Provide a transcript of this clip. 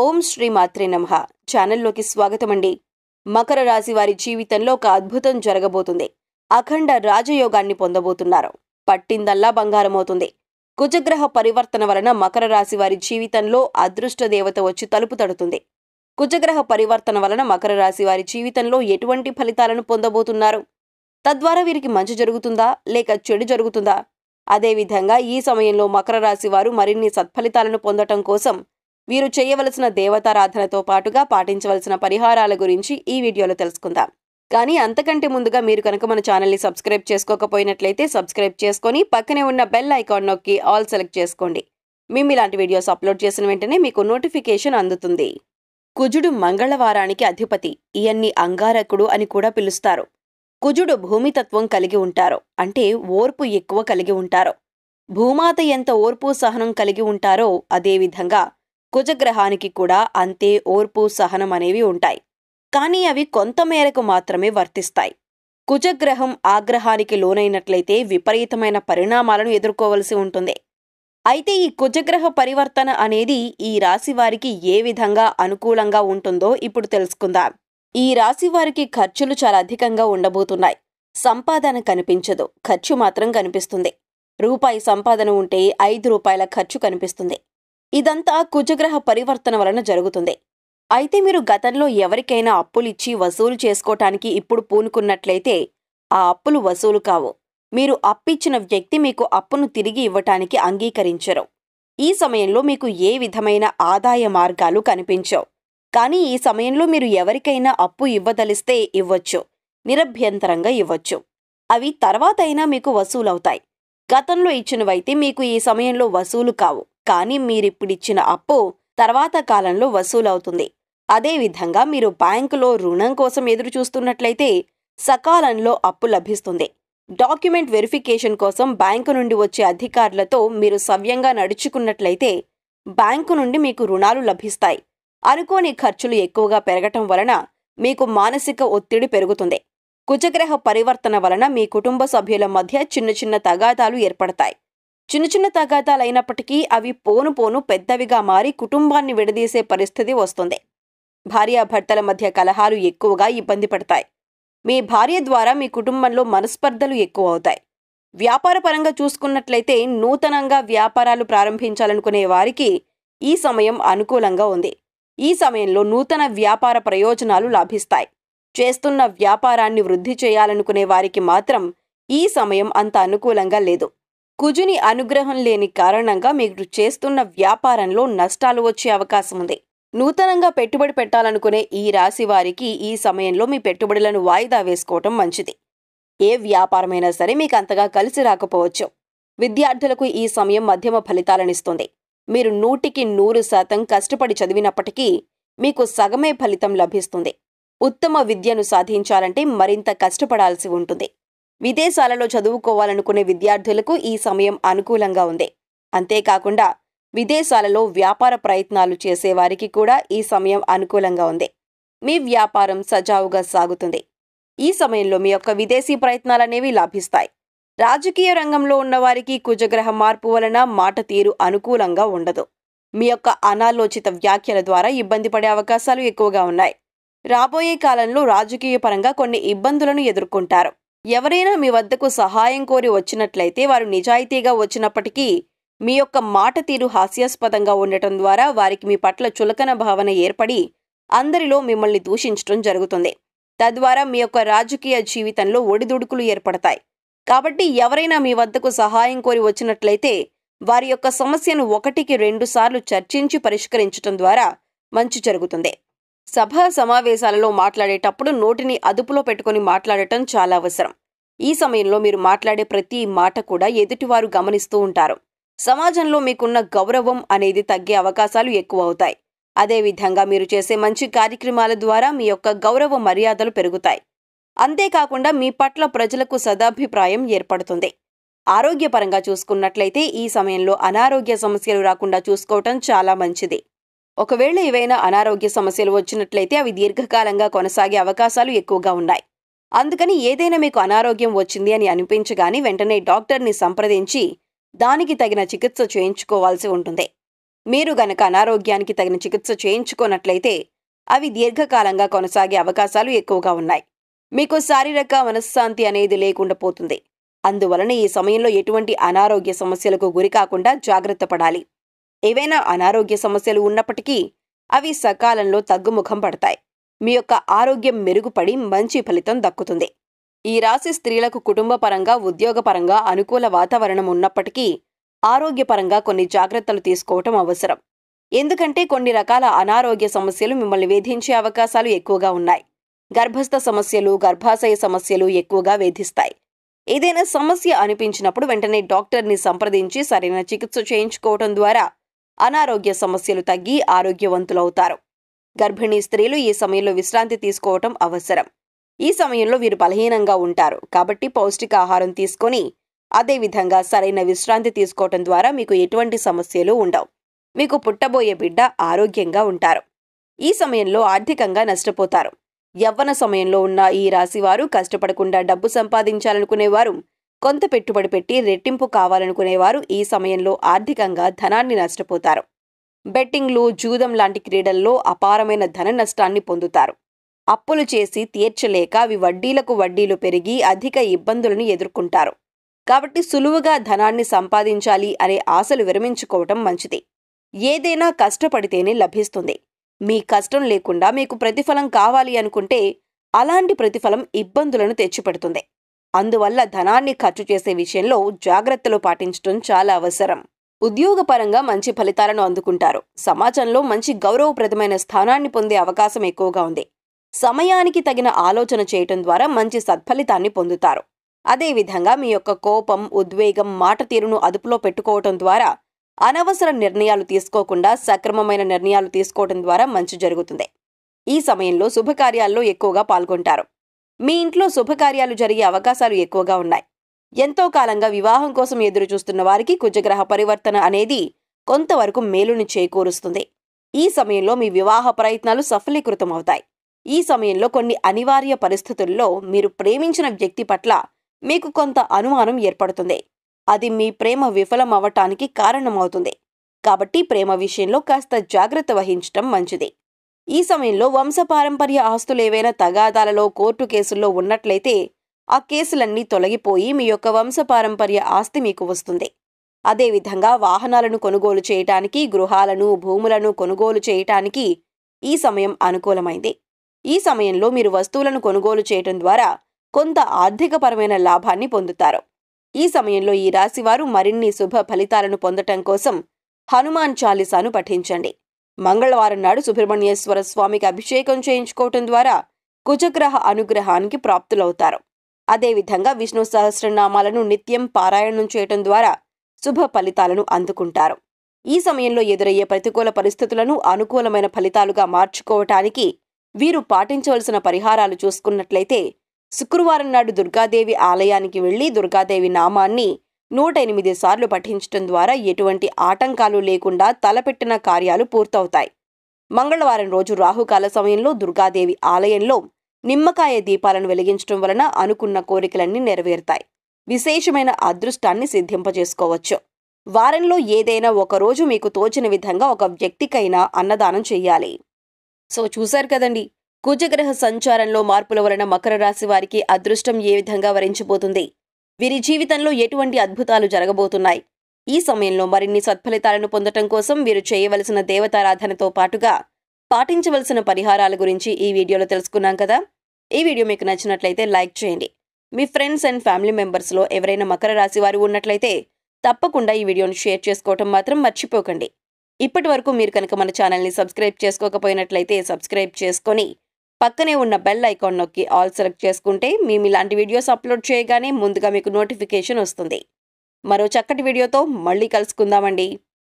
ఓం శ్రీ మాత్రే నమ ఛానల్లోకి స్వాగతం అండి మకర రాశి వారి జీవితంలో ఒక అద్భుతం జరగబోతుంది అఖండ రాజయోగాన్ని పొందబోతున్నారు పట్టిందల్లా బంగారమవుతుంది కుజగ్రహ పరివర్తన వలన మకర రాశి వారి జీవితంలో అదృష్ట దేవత వచ్చి తలుపు తడుతుంది కుజగ్రహ పరివర్తన వలన మకర రాశి వారి జీవితంలో ఎటువంటి ఫలితాలను పొందబోతున్నారు తద్వారా వీరికి మంచి జరుగుతుందా లేక చెడు జరుగుతుందా అదేవిధంగా ఈ సమయంలో మకర రాశి వారు మరిన్ని సత్ఫలితాలను పొందటం కోసం వీరు చేయవలసిన దేవతారాధనతో పాటుగా పాటించవలసిన పరిహారాల గురించి ఈ వీడియోలో తెలుసుకుందాం కానీ అంతకంటే ముందుగా మీరు కనుక మన ఛానల్ని సబ్స్క్రైబ్ చేసుకోకపోయినట్లయితే సబ్స్క్రైబ్ చేసుకొని పక్కనే ఉన్న బెల్ ఐకాన్ నొక్కి ఆల్ సెలెక్ట్ చేసుకోండి మేము ఇలాంటి వీడియోస్ అప్లోడ్ చేసిన వెంటనే మీకు నోటిఫికేషన్ అందుతుంది కుజుడు మంగళవారానికి అధిపతి ఇయన్ని అంగారకుడు అని కూడా పిలుస్తారు కుజుడు భూమితత్వం కలిగి ఉంటారు అంటే ఓర్పు ఎక్కువ కలిగి ఉంటారు భూమాత ఎంత ఓర్పు సహనం కలిగి ఉంటారో అదేవిధంగా కుజగ్రహానికి కూడా అంతే ఓర్పు సహనం అనేవి ఉంటాయి కానీ అవి కొంతమేరకు మాత్రమే వర్తిస్తాయి కుజగ్రహం ఆగ్రహానికి లోనైనట్లయితే విపరీతమైన పరిణామాలను ఎదుర్కోవలసి ఉంటుంది అయితే ఈ కుజగ్రహ పరివర్తన అనేది ఈ రాశి వారికి ఏ విధంగా అనుకూలంగా ఉంటుందో ఇప్పుడు తెలుసుకుందాం ఈ రాశి వారికి ఖర్చులు చాలా అధికంగా ఉండబోతున్నాయి సంపాదన కనిపించదు ఖర్చు మాత్రం కనిపిస్తుంది రూపాయి సంపాదన ఉంటే ఐదు రూపాయల ఖర్చు కనిపిస్తుంది ఇదంతా కుజగ్రహ పరివర్తన వలన జరుగుతుంది అయితే మీరు గతంలో ఎవరికైనా అప్పులిచ్చి వసూలు చేసుకోవటానికి ఇప్పుడు పూనుకున్నట్లయితే ఆ అప్పులు వసూలు కావు మీరు అప్పిచ్చిన వ్యక్తి మీకు అప్పును తిరిగి ఇవ్వటానికి అంగీకరించరు ఈ సమయంలో మీకు ఏ విధమైన ఆదాయ మార్గాలు కనిపించవు కానీ ఈ సమయంలో మీరు ఎవరికైనా అప్పు ఇవ్వదలిస్తే ఇవ్వచ్చు నిరభ్యంతరంగా ఇవ్వచ్చు అవి తర్వాతైనా మీకు వసూలవుతాయి గతంలో ఇచ్చినవైతే మీకు ఈ సమయంలో వసూలు కావు కానీ మీరిప్పుడు ఇచ్చిన అప్పు తర్వాత కాలంలో వసూలవుతుంది అదేవిధంగా మీరు బ్యాంకులో రుణం కోసం ఎదురు చూస్తున్నట్లయితే సకాలంలో అప్పు లభిస్తుంది డాక్యుమెంట్ వెరిఫికేషన్ కోసం బ్యాంకు నుండి వచ్చే అధికారులతో మీరు సవ్యంగా నడుచుకున్నట్లయితే బ్యాంకు నుండి మీకు రుణాలు లభిస్తాయి అనుకోని ఖర్చులు ఎక్కువగా పెరగటం వలన మీకు మానసిక ఒత్తిడి పెరుగుతుంది కుజగ్రహ పరివర్తన వలన మీ కుటుంబ సభ్యుల మధ్య చిన్న చిన్న తగాదాలు ఏర్పడతాయి చిన్న చిన్న తగాదాలు అయినప్పటికీ అవి పోను పోను పెద్దవిగా మారి కుటుంబాన్ని విడదీసే పరిస్థితి వస్తుంది భార్యాభర్తల మధ్య కలహాలు ఎక్కువగా ఇబ్బంది పడతాయి మీ భార్య ద్వారా మీ కుటుంబంలో మనస్పర్ధలు ఎక్కువ అవుతాయి వ్యాపార పరంగా చూసుకున్నట్లయితే నూతనంగా వ్యాపారాలు ప్రారంభించాలనుకునే వారికి ఈ సమయం అనుకూలంగా ఉంది ఈ సమయంలో నూతన వ్యాపార ప్రయోజనాలు లభిస్తాయి చేస్తున్న వ్యాపారాన్ని వృద్ధి చేయాలనుకునే వారికి మాత్రం ఈ సమయం అంత అనుకూలంగా లేదు కుజుని అనుగ్రహం లేని కారణంగా మీరు చేస్తున్న వ్యాపారంలో నష్టాలు వచ్చే అవకాశం ఉంది నూతనంగా పెట్టుబడి పెట్టాలనుకునే ఈ రాశి వారికి ఈ సమయంలో మీ పెట్టుబడులను వాయిదా వేసుకోవటం మంచిది ఏ వ్యాపారమైనా సరే మీకు అంతగా కలిసి రాకపోవచ్చు విద్యార్థులకు ఈ సమయం మధ్యమ ఫలితాలనిస్తుంది మీరు నూటికి నూరు శాతం కష్టపడి చదివినప్పటికీ మీకు సగమే ఫలితం లభిస్తుంది ఉత్తమ విద్యను సాధించాలంటే మరింత కష్టపడాల్సి ఉంటుంది విదేశాలలో చదువుకోవాలనుకునే విద్యార్థులకు ఈ సమయం అనుకూలంగా ఉంది అంతేకాకుండా విదేశాలలో వ్యాపార ప్రయత్నాలు చేసేవారికి కూడా ఈ సమయం అనుకూలంగా ఉంది మీ వ్యాపారం సజావుగా సాగుతుంది ఈ సమయంలో మీ యొక్క విదేశీ ప్రయత్నాలనేవి లభిస్తాయి రాజకీయ రంగంలో ఉన్నవారికి కుజగ్రహ మార్పు వలన మాట తీరు అనుకూలంగా ఉండదు మీ యొక్క అనాలోచిత వ్యాఖ్యల ద్వారా ఇబ్బంది పడే అవకాశాలు ఎక్కువగా ఉన్నాయి రాబోయే కాలంలో రాజకీయ పరంగా కొన్ని ఇబ్బందులను ఎదుర్కొంటారు ఎవరైనా మీ వద్దకు సహాయం కోరి వచ్చినట్లయితే వారు నిజాయితీగా వచ్చినప్పటికీ మీ యొక్క మాట తీరు హాస్యాస్పదంగా ఉండటం ద్వారా వారికి మీ పట్ల చులకన భావన ఏర్పడి అందరిలో మిమ్మల్ని దూషించడం జరుగుతుంది తద్వారా మీ యొక్క రాజకీయ జీవితంలో ఒడిదుడుకులు ఏర్పడతాయి కాబట్టి ఎవరైనా మీ వద్దకు సహాయం కోరి వచ్చినట్లయితే వారి యొక్క సమస్యను ఒకటికి రెండుసార్లు చర్చించి పరిష్కరించడం ద్వారా మంచి జరుగుతుంది సభ సమావేశాలలో మాట్లాడేటప్పుడు నోటిని అదుపులో పెట్టుకుని మాట్లాడటం చాలా అవసరం ఈ సమయంలో మీరు మాట్లాడే ప్రతి మాట కూడా ఎదుటివారు గమనిస్తూ ఉంటారు సమాజంలో మీకున్న గౌరవం అనేది తగ్గే అవకాశాలు ఎక్కువ అవుతాయి అదేవిధంగా మీరు చేసే మంచి కార్యక్రమాల ద్వారా మీ యొక్క గౌరవ మర్యాదలు పెరుగుతాయి అంతేకాకుండా మీ పట్ల ప్రజలకు సదాభిప్రాయం ఏర్పడుతుంది ఆరోగ్యపరంగా చూసుకున్నట్లయితే ఈ సమయంలో అనారోగ్య సమస్యలు రాకుండా చూసుకోవటం చాలా మంచిది ఒకవేళ ఏవైనా అనారోగ్య సమస్యలు వచ్చినట్లయితే అవి దీర్ఘకాలంగా కొనసాగే అవకాశాలు ఎక్కువగా ఉన్నాయి అందుకని ఏదైనా మీకు అనారోగ్యం వచ్చింది అని అనిపించగాని వెంటనే డాక్టర్ని సంప్రదించి దానికి తగిన చికిత్స చేయించుకోవాల్సి ఉంటుంది మీరు గనక అనారోగ్యానికి తగిన చికిత్స చేయించుకోనట్లయితే అవి దీర్ఘకాలంగా కొనసాగే అవకాశాలు ఎక్కువగా ఉన్నాయి మీకు శారీరక మనశ్శాంతి అనేది లేకుండా పోతుంది అందువలన ఈ సమయంలో ఎటువంటి అనారోగ్య సమస్యలకు గురి కాకుండా జాగ్రత్త పడాలి ఏవైనా అనారోగ్య సమస్యలు ఉన్నప్పటికీ అవి సకాలంలో తగ్గుముఖం పడతాయి మీ యొక్క ఆరోగ్యం మెరుగుపడి మంచి ఫలితం దక్కుతుంది ఈ రాశి స్త్రీలకు కుటుంబపరంగా ఉద్యోగపరంగా అనుకూల వాతావరణం ఉన్నప్పటికీ ఆరోగ్యపరంగా కొన్ని జాగ్రత్తలు తీసుకోవటం అవసరం ఎందుకంటే కొన్ని రకాల అనారోగ్య సమస్యలు మిమ్మల్ని వేధించే అవకాశాలు ఎక్కువగా ఉన్నాయి గర్భస్థ సమస్యలు గర్భాశయ సమస్యలు ఎక్కువగా వేధిస్తాయి ఏదైనా సమస్య అనిపించినప్పుడు వెంటనే డాక్టర్ని సంప్రదించి సరైన చికిత్స చేయించుకోవటం ద్వారా అనారోగ్య సమస్యలు తగ్గి ఆరోగ్యవంతులవుతారు గర్భిణీ స్త్రీలు ఈ సమయంలో విశ్రాంతి తీసుకోవటం అవసరం ఈ సమయంలో వీరు బలహీనంగా ఉంటారు కాబట్టి పౌష్టికాహారం తీసుకొని అదేవిధంగా సరైన విశ్రాంతి తీసుకోవటం ద్వారా మీకు ఎటువంటి సమస్యలు ఉండవు మీకు పుట్టబోయే బిడ్డ ఆరోగ్యంగా ఉంటారు ఈ సమయంలో ఆర్థికంగా నష్టపోతారు యవ్వన సమయంలో ఉన్న ఈ రాశివారు కష్టపడకుండా డబ్బు సంపాదించాలనుకునేవారు కొంత పెట్టుబడి పెట్టి రెట్టింపు కావాలనుకునేవారు ఈ సమయంలో ఆర్థికంగా ధనాన్ని నష్టపోతారు బెట్టింగ్లు జూదం లాంటి క్రీడల్లో అపారమైన ధన నష్టాన్ని పొందుతారు అప్పులు చేసి తీర్చలేక అవి వడ్డీలకు వడ్డీలు పెరిగి అధిక ఇబ్బందులను ఎదుర్కొంటారు కాబట్టి సులువుగా ధనాన్ని సంపాదించాలి అనే ఆశలు విరమించుకోవటం మంచిది ఏదైనా కష్టపడితేనే లభిస్తుంది మీ కష్టం లేకుండా మీకు ప్రతిఫలం కావాలి అనుకుంటే అలాంటి ప్రతిఫలం ఇబ్బందులను తెచ్చిపెడుతుంది అందువల్ల ధనాన్ని ఖర్చు చేసే విషయంలో జాగ్రత్తలు పాటించడం చాలా అవసరం ఉద్యోగపరంగా మంచి ఫలితాలను అందుకుంటారు సమాజంలో మంచి గౌరవప్రదమైన స్థానాన్ని పొందే అవకాశం ఎక్కువగా ఉంది సమయానికి తగిన ఆలోచన చేయటం ద్వారా మంచి సత్ఫలితాన్ని పొందుతారు అదేవిధంగా మీ యొక్క కోపం ఉద్వేగం మాట తీరును అదుపులో పెట్టుకోవటం ద్వారా అనవసర నిర్ణయాలు తీసుకోకుండా సక్రమమైన నిర్ణయాలు తీసుకోవటం ద్వారా మంచి జరుగుతుంది ఈ సమయంలో శుభకార్యాల్లో ఎక్కువగా పాల్గొంటారు మీ ఇంట్లో శుభకార్యాలు జరిగే అవకాశాలు ఎక్కువగా ఉన్నాయి ఎంతో కాలంగా వివాహం కోసం ఎదురు చూస్తున్న వారికి కుజగ్రహ పరివర్తన అనేది కొంతవరకు మేలుని చేకూరుస్తుంది ఈ సమయంలో మీ వివాహ ప్రయత్నాలు సఫలీకృతం అవుతాయి ఈ సమయంలో కొన్ని అనివార్య పరిస్థితుల్లో మీరు ప్రేమించిన వ్యక్తి పట్ల మీకు కొంత అనుమానం ఏర్పడుతుంది అది మీ ప్రేమ విఫలం అవ్వటానికి కారణమవుతుంది కాబట్టి ప్రేమ విషయంలో కాస్త జాగ్రత్త వహించటం మంచిది ఈ సమయంలో వంశపారంపర్య ఆస్తులు ఏవైనా తగాదాలలో కోర్టు కేసుల్లో ఉన్నట్లయితే ఆ కేసులన్నీ తొలగిపోయి మీ యొక్క వంశపారంపర్య ఆస్తి మీకు వస్తుంది అదేవిధంగా వాహనాలను కొనుగోలు చేయటానికి గృహాలను భూములను కొనుగోలు చేయటానికి ఈ సమయం అనుకూలమైంది ఈ సమయంలో మీరు వస్తువులను కొనుగోలు చేయటం ద్వారా కొంత ఆర్థికపరమైన లాభాన్ని పొందుతారు ఈ సమయంలో ఈ రాశివారు మరిన్ని శుభ ఫలితాలను పొందటం కోసం హనుమాన్ చాలీసాను పఠించండి మంగళవారం నాడు సుబ్రహ్మణ్యేశ్వర స్వామికి అభిషేకం చేయించుకోవటం ద్వారా కుజగ్రహ అనుగ్రహానికి ప్రాప్తులవుతారు అదేవిధంగా విష్ణు సహస్రనామాలను నిత్యం పారాయణం చేయటం ద్వారా శుభ ఫలితాలను అందుకుంటారు ఈ సమయంలో ఎదురయ్యే ప్రతికూల పరిస్థితులను అనుకూలమైన ఫలితాలుగా మార్చుకోవటానికి వీరు పాటించవలసిన పరిహారాలు చూసుకున్నట్లయితే శుక్రవారం నాడు దుర్గాదేవి ఆలయానికి వెళ్లి దుర్గాదేవి నామాన్ని నూట ఎనిమిది సార్లు పఠించడం ద్వారా ఎటువంటి ఆటంకాలు లేకుండా తలపెట్టిన కార్యాలు పూర్తవుతాయి మంగళవారం రోజు రాహుకాల సమయంలో దుర్గాదేవి ఆలయంలో నిమ్మకాయ దీపాలను వెలిగించడం వలన అనుకున్న కోరికలన్నీ నెరవేరుతాయి విశేషమైన అదృష్టాన్ని సిద్ధింపజేసుకోవచ్చు వారంలో ఏదైనా ఒక రోజు మీకు తోచిన విధంగా ఒక వ్యక్తికైనా అన్నదానం చేయాలి సో చూశారు కదండి కుజగ్రహ సంచారంలో మార్పుల వలన మకర రాశి వారికి అదృష్టం ఏ విధంగా వరించబోతుంది వీరి జీవితంలో ఎటువంటి అద్భుతాలు జరగబోతున్నాయి ఈ సమయంలో మరిన్ని సత్ఫలితాలను పొందటం కోసం వీరు చేయవలసిన దేవతారాధనతో పాటుగా పాటించవలసిన పరిహారాల గురించి ఈ వీడియోలో తెలుసుకున్నాం కదా ఈ వీడియో మీకు నచ్చినట్లయితే లైక్ చేయండి మీ ఫ్రెండ్స్ అండ్ ఫ్యామిలీ మెంబర్స్లో ఎవరైనా మకర రాశి వారు ఉన్నట్లయితే తప్పకుండా ఈ వీడియోను షేర్ చేసుకోవటం మాత్రం మర్చిపోకండి ఇప్పటి వరకు మీరు కనుక మన ఛానల్ని సబ్స్క్రైబ్ చేసుకోకపోయినట్లయితే సబ్స్క్రైబ్ చేసుకొని పక్కనే ఉన్న బెల్ ఐకాన్ నొక్కి ఆల్ సెలెక్ట్ చేసుకుంటే మేము ఇలాంటి వీడియోస్ అప్లోడ్ చేయగానే ముందుగా మీకు నోటిఫికేషన్ వస్తుంది మరో చక్కటి వీడియోతో మళ్ళీ కలుసుకుందామండి